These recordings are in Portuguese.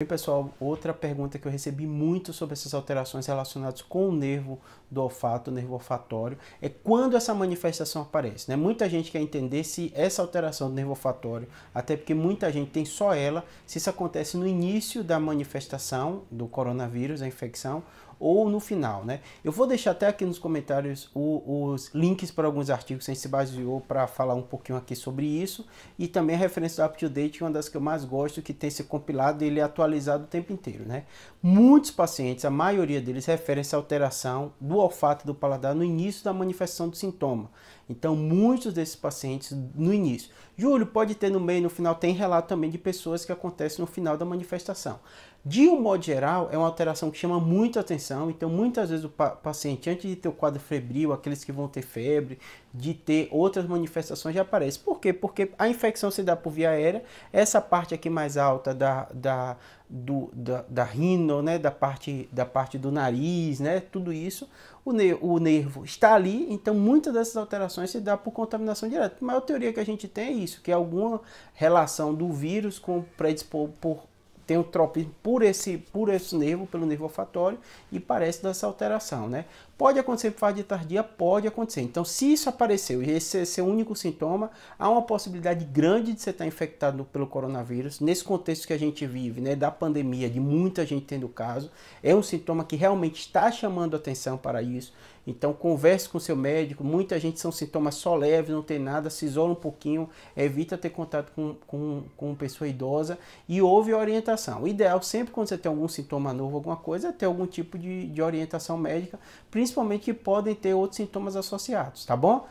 Bem, pessoal, outra pergunta que eu recebi muito sobre essas alterações relacionadas com o nervo do olfato, o nervo olfatório, é quando essa manifestação aparece. Né? Muita gente quer entender se essa alteração do nervo olfatório, até porque muita gente tem só ela, se isso acontece no início da manifestação do coronavírus, a infecção, ou no final, né? Eu vou deixar até aqui nos comentários o, os links para alguns artigos que a gente se baseou para falar um pouquinho aqui sobre isso e também a referência do UpToDate, é uma das que eu mais gosto, que tem se compilado e ele é atualizado o tempo inteiro, né? Muitos pacientes, a maioria deles, referem-se à alteração do olfato do paladar no início da manifestação do sintoma. Então, muitos desses pacientes no início. Júlio, pode ter no meio, no final, tem relato também de pessoas que acontece no final da manifestação. De um modo geral, é uma alteração que chama muita atenção então, muitas vezes o paciente, antes de ter o quadro febril, aqueles que vão ter febre, de ter outras manifestações, já aparece. Por quê? Porque a infecção se dá por via aérea, essa parte aqui mais alta da, da, do, da, da rino, né? da, parte, da parte do nariz, né? tudo isso, o, ne o nervo está ali, então muitas dessas alterações se dá por contaminação direta. A maior teoria que a gente tem é isso, que é alguma relação do vírus com predispor por tem o tropismo por esse, por esse nervo, pelo nervo olfatório, e parece dessa alteração, né? Pode acontecer por fase de tardia? Pode acontecer. Então, se isso apareceu e esse é seu único sintoma, há uma possibilidade grande de você estar infectado pelo coronavírus. Nesse contexto que a gente vive, né, da pandemia, de muita gente tendo caso, é um sintoma que realmente está chamando atenção para isso. Então, converse com seu médico. Muita gente são sintomas só leves, não tem nada, se isola um pouquinho, evita ter contato com, com, com pessoa idosa e houve orientação orientação. O ideal sempre quando você tem algum sintoma novo, alguma coisa, é ter algum tipo de, de orientação médica, principalmente que podem ter outros sintomas associados, tá bom?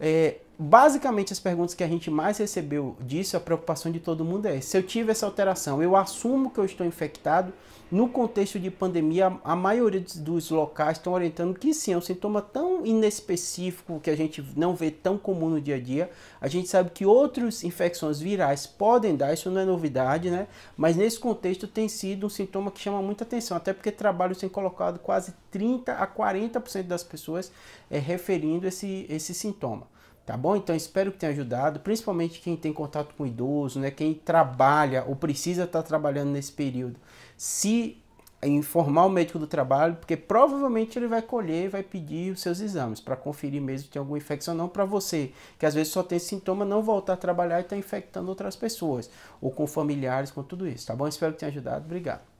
É, basicamente as perguntas que a gente mais recebeu disso, a preocupação de todo mundo é: se eu tive essa alteração, eu assumo que eu estou infectado. No contexto de pandemia, a, maioria dos locais estão orientando que sim, é um sintoma tão inespecífico que a gente não vê tão comum no dia a dia. A gente sabe que outras infecções virais podem dar, isso não é novidade, né? Mas nesse contexto tem sido um sintoma que chama muita atenção, até porque trabalhos têm colocado quase 30 a 40% das pessoas é, referindo esse, esse sintoma. Tá bom? Então espero que tenha ajudado, principalmente quem tem contato com idoso, né? Quem trabalha ou precisa estar tá trabalhando nesse período. Se informar o médico do trabalho, porque provavelmente ele vai colher, vai pedir os seus exames para conferir mesmo se tem alguma infecção ou não para você, que às vezes só tem sintoma, não voltar a trabalhar e está infectando outras pessoas, ou com familiares, com tudo isso, tá bom? Espero que tenha ajudado. Obrigado.